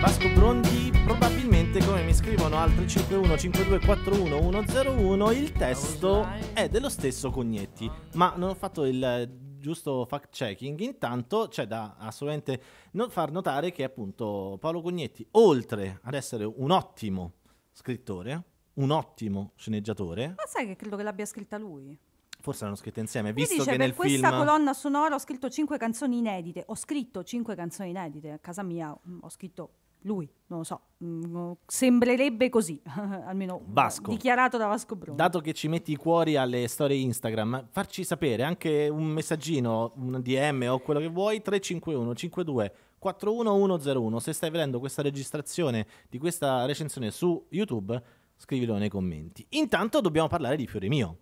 Vasco Brondi, probabilmente come mi scrivono altri 5152410101, il testo è dello stesso Cognetti, ma non ho fatto il giusto fact checking. Intanto c'è da assolutamente far notare che appunto Paolo Cognetti, oltre ad essere un ottimo scrittore, un ottimo sceneggiatore. Ma sai che credo che l'abbia scritta lui? Forse l'hanno scritta insieme, visto dice, che nel film... per questa colonna sonora ho scritto cinque canzoni inedite. Ho scritto cinque canzoni inedite, a casa mia mm, ho scritto lui, non lo so, mm, sembrerebbe così, almeno Vasco, dichiarato da Vasco Bruno. Dato che ci metti i cuori alle storie Instagram, farci sapere anche un messaggino, un DM o quello che vuoi, 351 52 41101. Se stai vedendo questa registrazione di questa recensione su YouTube, scrivilo nei commenti. Intanto dobbiamo parlare di Fiore Mio.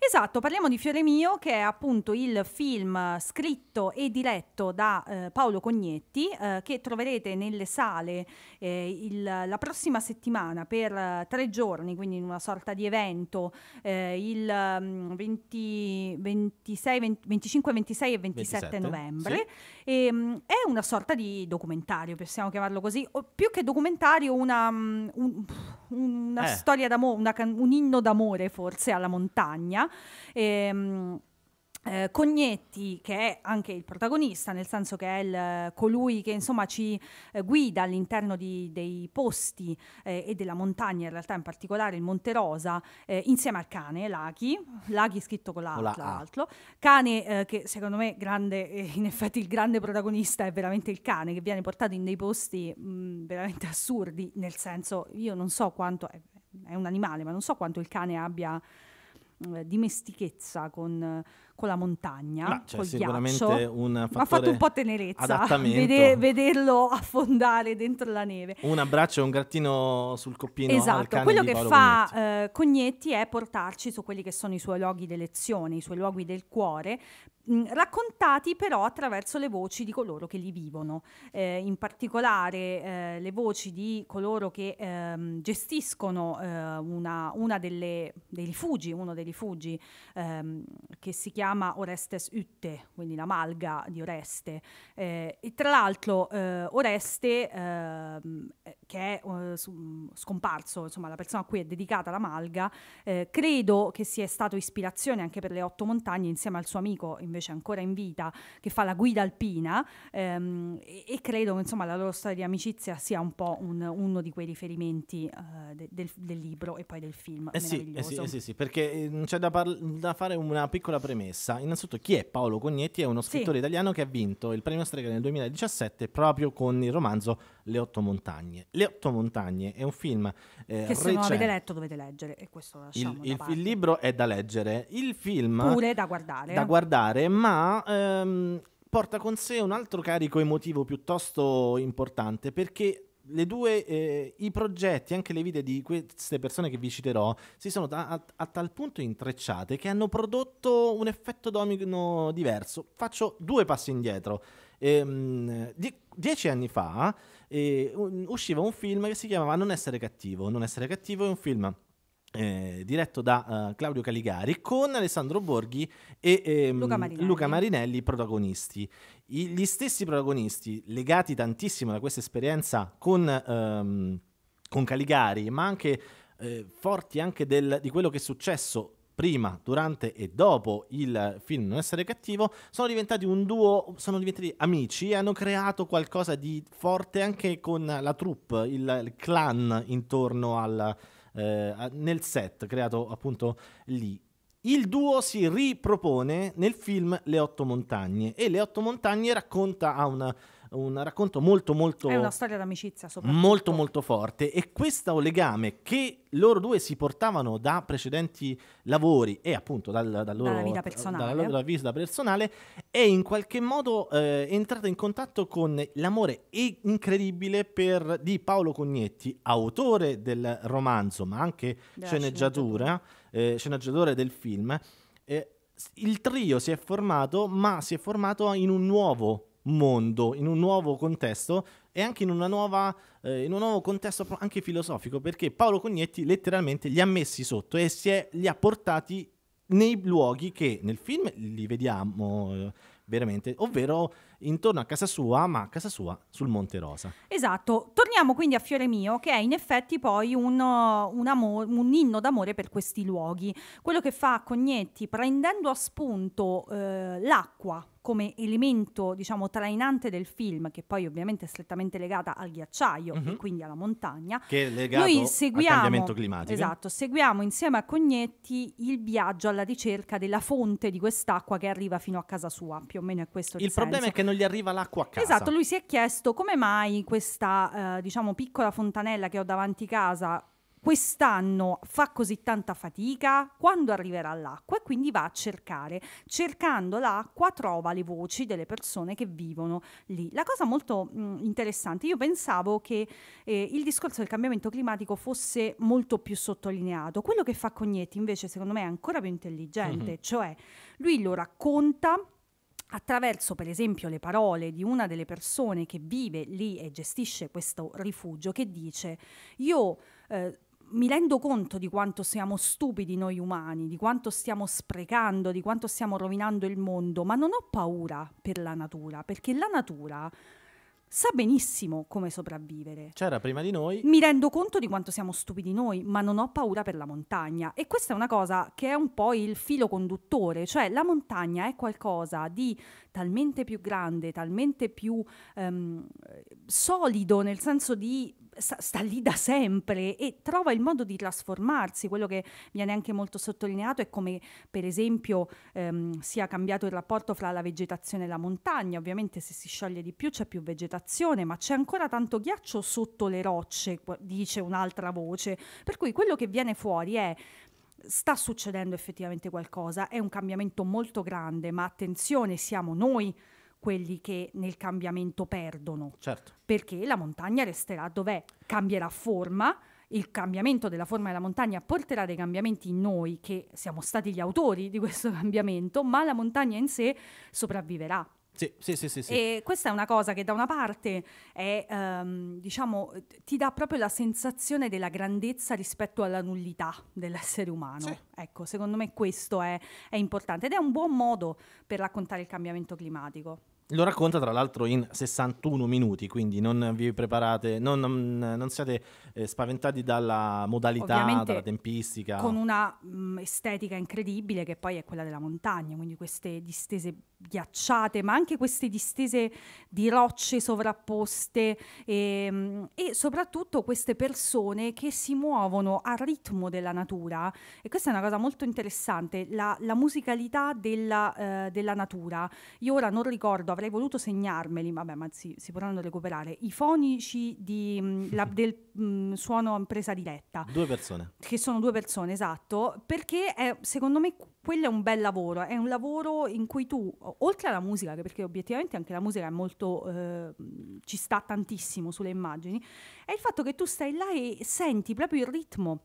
Esatto, parliamo di Fiore Mio, che è appunto il film scritto e diretto da eh, Paolo Cognetti, eh, che troverete nelle sale eh, il, la prossima settimana per eh, tre giorni, quindi in una sorta di evento, eh, il 20, 26, 20, 25, 26 e 27, 27 novembre. Sì. E, mh, mm, è una sorta di documentario, possiamo chiamarlo così, o, più che documentario, una... Um, un, una eh. storia d'amore, un inno d'amore forse alla montagna. E, ehm, eh, Cognetti, che è anche il protagonista, nel senso che è il, eh, colui che insomma ci eh, guida all'interno di, dei posti eh, e della montagna, in realtà in particolare il Monte Rosa, eh, insieme al cane Laghi, Laghi scritto con l'altro, la altro, cane eh, che secondo me grande, in effetti il grande protagonista è veramente il cane che viene portato in dei posti mh, mm, veramente assurdi, nel senso io non so quanto, è, è un animale, ma non so quanto il cane abbia dimestichezza con con la montagna, Ma, cioè, col ghiaccio. Un ha fatto un po' tenerezza vede- vederlo affondare dentro la neve. Un abbraccio e un grattino sul coppino. Esatto, quello che fa Cognetti. Eh, Cognetti è portarci su quelli che sono i suoi luoghi d'elezione, i suoi luoghi del cuore, Mm, raccontati però attraverso le voci di coloro che li vivono, eh, in particolare eh, le voci di coloro che ehm, gestiscono eh, una, una delle, dei rifugi, uno dei rifugi ehm, che si chiama Orestes Utte, quindi la malga di Oreste. Eh, e tra l'altro eh, Oreste, ehm, eh, che è scomparso, insomma la persona a cui è dedicata la malga, credo che sia stato ispirazione anche per le otto montagne insieme al suo amico invece invece ancora in vita, che fa la guida alpina ehm, e, e, credo che insomma la loro storia di amicizia sia un po' un, uno di quei riferimenti uh, de, del, del, libro e poi del film. Eh sì, eh sì, eh sì, sì, perché eh, c'è da, par- da, fare una piccola premessa. Innanzitutto chi è Paolo Cognetti? È uno scrittore sì. italiano che ha vinto il premio Strega nel 2017 proprio con il romanzo le otto montagne. Le otto montagne è un film... Eh, che se non avete letto dovete leggere e questo lasciamo il, il, il, libro è da leggere, il film... Pure da guardare. Da guardare, ma... Ehm, porta con sé un altro carico emotivo piuttosto importante perché due, eh, i progetti, anche le vite di queste persone che vi citerò, si sono ta- a-, a tal punto intrecciate che hanno prodotto un effetto domino diverso. Faccio due passi indietro. Ehm, die- dieci anni fa eh, usciva un film che si chiamava Non essere cattivo. Non essere cattivo è un film eh, diretto da uh, Claudio Caligari con Alessandro Borghi e ehm, Luca, Marinelli. Luca, Marinelli. protagonisti. I, gli stessi protagonisti legati tantissimo da questa esperienza con, ehm, con Caligari, ma anche eh, forti anche del, di quello che è successo prima, durante e dopo il film Non essere cattivo, sono diventati un duo, sono diventati amici e hanno creato qualcosa di forte anche con la troupe, il, il clan intorno al, eh, nel set creato appunto lì. Il duo si ripropone nel film Le otto montagne e Le otto montagne racconta a una un racconto molto molto... È una storia d'amicizia soprattutto. Molto molto forte e questo legame che loro due si portavano da precedenti lavori e appunto dal, dal loro, dalla, vita personale. Dalla loro eh. vita personale è in qualche modo eh, entrata in contatto con l'amore incredibile per, di Paolo Cognetti, autore del romanzo ma anche sceneggiatura, eh, sceneggiatore del film. Eh, il trio si è formato, ma si è formato in un nuovo mondo, in un nuovo contesto e anche in, una nuova, eh, in un nuovo contesto anche filosofico, perché Paolo Cognetti letteralmente li ha messi sotto e si è, li ha portati nei luoghi che nel film li vediamo eh, veramente, ovvero intorno a casa sua, ma a casa sua sul Monte Rosa. Esatto, torniamo quindi a Fiore Mio, che è in effetti poi un, un, amore, un inno d'amore per questi luoghi. Quello che fa Cognetti, prendendo a spunto eh, l'acqua come elemento diciamo trainante del film che poi ovviamente è strettamente legata al ghiacciaio uh-huh. e mhm. quindi alla montagna che è legato noi seguiamo, al cambiamento climatico esatto seguiamo insieme a Cognetti il viaggio alla ricerca della fonte di quest'acqua che arriva fino a casa sua più o meno è questo il, il problema è che non gli arriva l'acqua a casa. Esatto, lui si è chiesto come mai questa, eh, diciamo, piccola fontanella che ho davanti casa quest'anno fa così tanta fatica, quando arriverà l'acqua e quindi va a cercare. Cercando l'acqua trova le voci delle persone che vivono lì. La cosa molto mh, mm, interessante, io pensavo che eh, il discorso del cambiamento climatico fosse molto più sottolineato. Quello che fa Cognetti invece secondo me è ancora più intelligente, mm-hmm. cioè lui lo racconta attraverso per esempio le parole di una delle persone che vive lì e gestisce questo rifugio che dice io eh, mi rendo conto di quanto siamo stupidi noi umani, di quanto stiamo sprecando, di quanto stiamo rovinando il mondo, ma non ho paura per la natura, perché la natura sa benissimo come sopravvivere. C'era prima di noi. Mi rendo conto di quanto siamo stupidi noi, ma non ho paura per la montagna. E questa è una cosa che è un po' il filo conduttore, cioè la montagna è qualcosa di talmente più grande, talmente più ehm, solido, nel senso di sta, sta, lì da sempre e trova il modo di trasformarsi. Quello che viene anche molto sottolineato è come, per esempio, ehm, sia cambiato il rapporto fra la vegetazione e la montagna. Ovviamente se si scioglie di più c'è più vegetazione, ma c'è ancora tanto ghiaccio sotto le rocce, dice un'altra voce. Per cui quello che viene fuori è sta succedendo effettivamente qualcosa, è un cambiamento molto grande, ma attenzione, siamo noi quelli che nel cambiamento perdono. Certo. Perché la montagna resterà dov'è, cambierà forma, il cambiamento della forma della montagna porterà dei cambiamenti in noi che siamo stati gli autori di questo cambiamento, ma la montagna in sé sopravviverà. Sì, sì, sì, sì, sì. E questa è una cosa che da una parte è, um, diciamo, ti dà proprio la sensazione della grandezza rispetto alla nullità dell'essere umano. Sì. Ecco, secondo me questo è, è importante ed è un buon modo per raccontare il cambiamento climatico. Lo racconta tra l'altro in 61 minuti, quindi non vi preparate, non, non, non siate eh, spaventati dalla modalità, Ovviamente, dalla tempistica. Con una mh, mm, estetica incredibile che poi è quella della montagna, quindi queste distese ghiacciate, ma anche queste distese di rocce sovrapposte e, ehm, e soprattutto queste persone che si muovono al ritmo della natura. E questa è una cosa cosa molto interessante, la, la musicalità della, eh, della, natura. Io ora non ricordo, avrei voluto segnarmeli, vabbè, ma sì, si potranno recuperare. I fonici di, mh, mm, la, del mh, mm, suono presa diretta. Due persone. Che sono due persone, esatto, perché è, secondo me quello è un bel lavoro, è un lavoro in cui tu, oltre alla musica, perché obiettivamente anche la musica è molto, eh, ci sta tantissimo sulle immagini, è il fatto che tu stai là e senti proprio il ritmo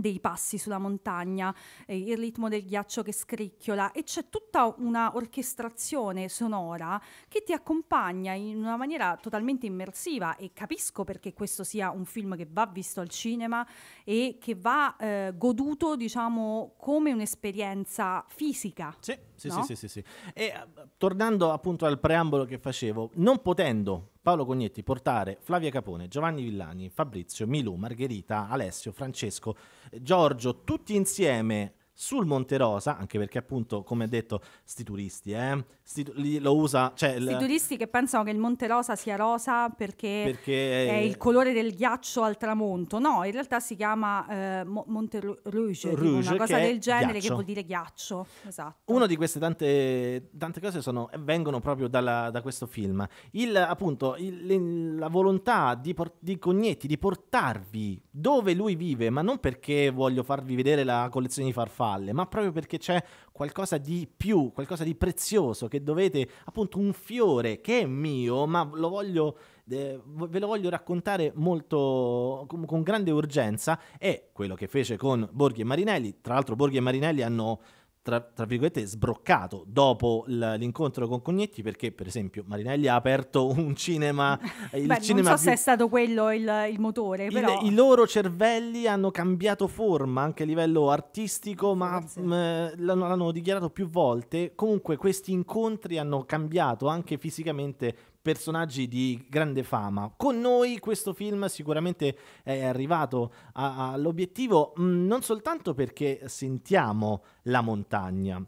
dei passi sulla montagna, eh, il ritmo del ghiaccio che scricchiola e c'è tutta una orchestrazione sonora che ti accompagna in una maniera totalmente immersiva e capisco perché questo sia un film che va visto al cinema e che va eh, goduto diciamo come un'esperienza fisica. Sì sì, no? sì, sì, sì, E eh, tornando appunto al preambolo che facevo, non potendo Paolo Cognetti portare Flavia Capone, Giovanni Villani, Fabrizio, Milù, Margherita, Alessio, Francesco, eh, Giorgio, tutti insieme sul Monte Rosa, anche perché appunto, come ha detto, sti turisti, eh, sti, lo usa... Cioè, sti l... turisti che pensano che il Monte Rosa sia rosa perché, perché, è il colore del ghiaccio al tramonto, no, in realtà si chiama eh, Monte Rouge, Rouge una cosa del genere ghiaccio. che vuol dire ghiaccio. Esatto. Una di queste tante, tante cose sono, vengono proprio dalla, da questo film. Il, appunto, il, la volontà di, por- di Cognetti di portarvi dove lui vive, ma non perché voglio farvi vedere la collezione di farfalle, palle, ma proprio perché c'è qualcosa di più, qualcosa di prezioso che dovete, appunto un fiore che è mio, ma lo voglio eh, ve lo voglio raccontare molto con, con grande urgenza è quello che fece con Borghi e Marinelli. Tra l'altro Borghi e Marinelli hanno tra, tra, virgolette sbroccato dopo l'incontro con Cognetti perché per esempio Marinelli ha aperto un cinema il Beh, cinema non so più... se è stato quello il, il motore il, però... i loro cervelli hanno cambiato forma anche a livello artistico ma mh, mm, l'hanno, l'hanno dichiarato più volte comunque questi incontri hanno cambiato anche fisicamente personaggi di grande fama. Con noi questo film sicuramente è arrivato a, a, all'obiettivo mh, mm, non soltanto perché sentiamo la montagna,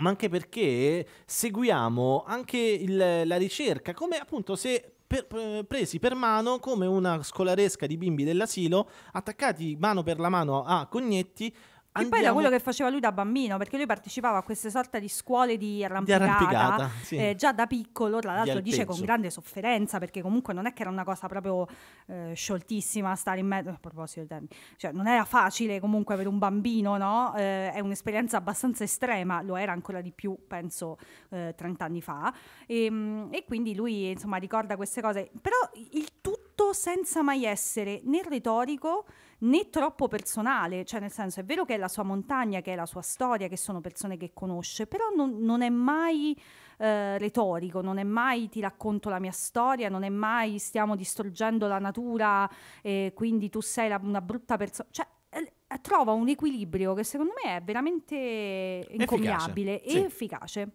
ma anche perché seguiamo anche il, la ricerca, come appunto se per, presi per mano come una scolaresca di bimbi dell'asilo, attaccati mano per la mano a Cognetti Andiamo... E poi da quello che faceva lui da bambino, perché lui partecipava a queste sorte di scuole di arrampicata, di arrampicata sì. eh, già da piccolo, tra l'altro dice con grande sofferenza, perché comunque non è che era una cosa proprio eh, scioltissima stare in mezzo, a proposito del dei cioè non era facile comunque per un bambino, no? Eh, è un'esperienza abbastanza estrema, lo era ancora di più, penso, 30 eh, anni fa, e, ehm, e quindi lui insomma ricorda queste cose, però il tutto senza mai essere né retorico, né troppo personale, cioè nel senso è vero che è la sua montagna, che è la sua storia, che sono persone che conosce, però non, non è mai eh, retorico, non è mai ti racconto la mia storia, non è mai stiamo distruggendo la natura e eh, quindi tu sei la, una brutta persona, cioè trova un equilibrio che secondo me è veramente encomiabile efficace. e sì. efficace.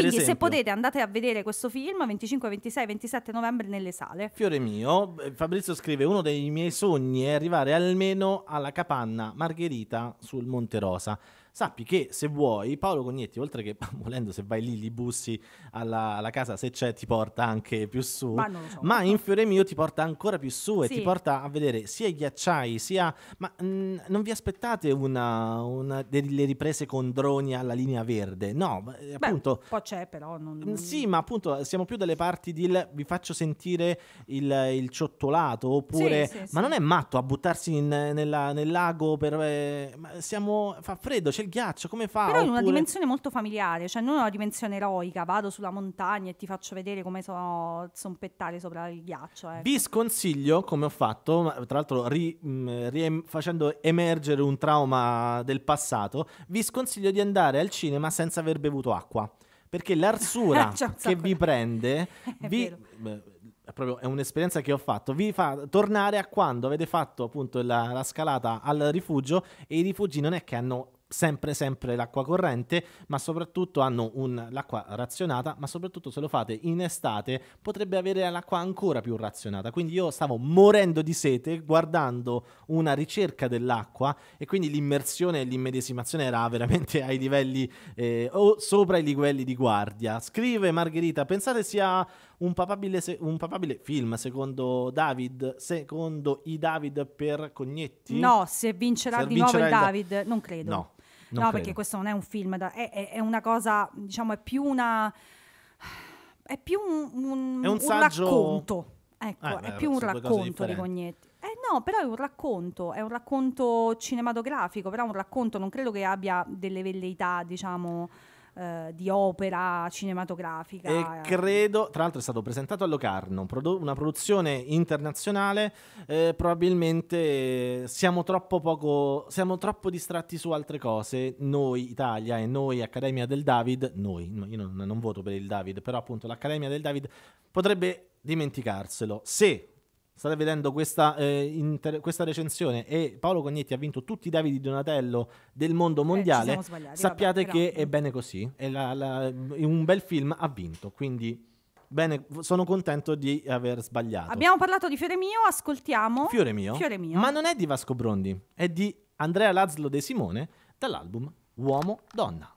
Quindi esempio, se potete andate a vedere questo film 25, 26, 27 novembre nelle sale. Fiore mio, eh, Fabrizio scrive uno dei miei sogni è arrivare almeno alla capanna Margherita sul Monte Rosa sappi che se vuoi Paolo Cognetti, oltre che volendo se vai lì li bussi alla, alla casa, se c'è ti porta anche più su, ma, so. ma in Fiore Mio ti porta ancora più su e sì. ti porta a vedere sia i ghiacciai sia... Ma mh, mm, non vi aspettate una, una, delle riprese con droni alla linea verde? No, eh, Beh, appunto... Poi c'è però... Non... Mm, sì, ma appunto eh, siamo più dalle parti di... Vi faccio sentire il, il ciottolato oppure... Sì, sì, ma non è matto a buttarsi in, nella, nel lago per... Eh, siamo, fa freddo, c'è il ghiaccio, come fa? Però in una dimensione molto familiare, cioè non una dimensione eroica, vado sulla montagna e ti faccio vedere come sono zompettare sopra il ghiaccio. Ecco. Vi sconsiglio, come ho fatto, tra l'altro ri, mh, mm, ri, facendo emergere un trauma del passato, vi sconsiglio di andare al cinema senza aver bevuto acqua. Perché l'arsura eh, che vi prende, vi, è proprio è un'esperienza che ho fatto, vi fa tornare a quando avete fatto appunto la, la, scalata al rifugio e i rifugi non è che hanno sempre sempre l'acqua corrente, ma soprattutto hanno un, l'acqua razionata, ma soprattutto se lo fate in estate potrebbe avere l'acqua ancora più razionata. Quindi io stavo morendo di sete guardando una ricerca dell'acqua e quindi l'immersione e l'immedesimazione era veramente ai livelli eh, o sopra i livelli di guardia. Scrive Margherita, pensate sia un papabile, se- un papabile film secondo David, secondo i David per Cognetti? No, se vincerà se di vincerà nuovo il David, da- non credo. No. Non no, credo. perché questo non è un film, da, è, è, è, una cosa, diciamo, è più una... È più un, un, è un, un saggio... racconto. Ecco, ah, è più un racconto di Cognetti. Eh no, però è un racconto, è un racconto cinematografico, però un racconto, non credo che abbia delle velleità, diciamo eh, di opera cinematografica. E credo, tra l'altro è stato presentato a Locarno, una produzione internazionale, eh, probabilmente siamo troppo, poco, siamo troppo distratti su altre cose, noi Italia e noi Accademia del David, noi, io non, non voto per il David, però appunto l'Accademia del David potrebbe dimenticarselo se state vedendo questa, eh, inter- questa, recensione e Paolo Cognetti ha vinto tutti i Davidi Donatello del mondo eh, mondiale, eh, sappiate vabbè, che mm. è bene così. È la, la, un bel film ha vinto, quindi bene, sono contento di aver sbagliato. Abbiamo parlato di Fiore Mio, ascoltiamo Fiore Mio, Fiore Mio. ma non è di Vasco Brondi, è di Andrea Lazzlo De Simone dall'album Uomo Donna.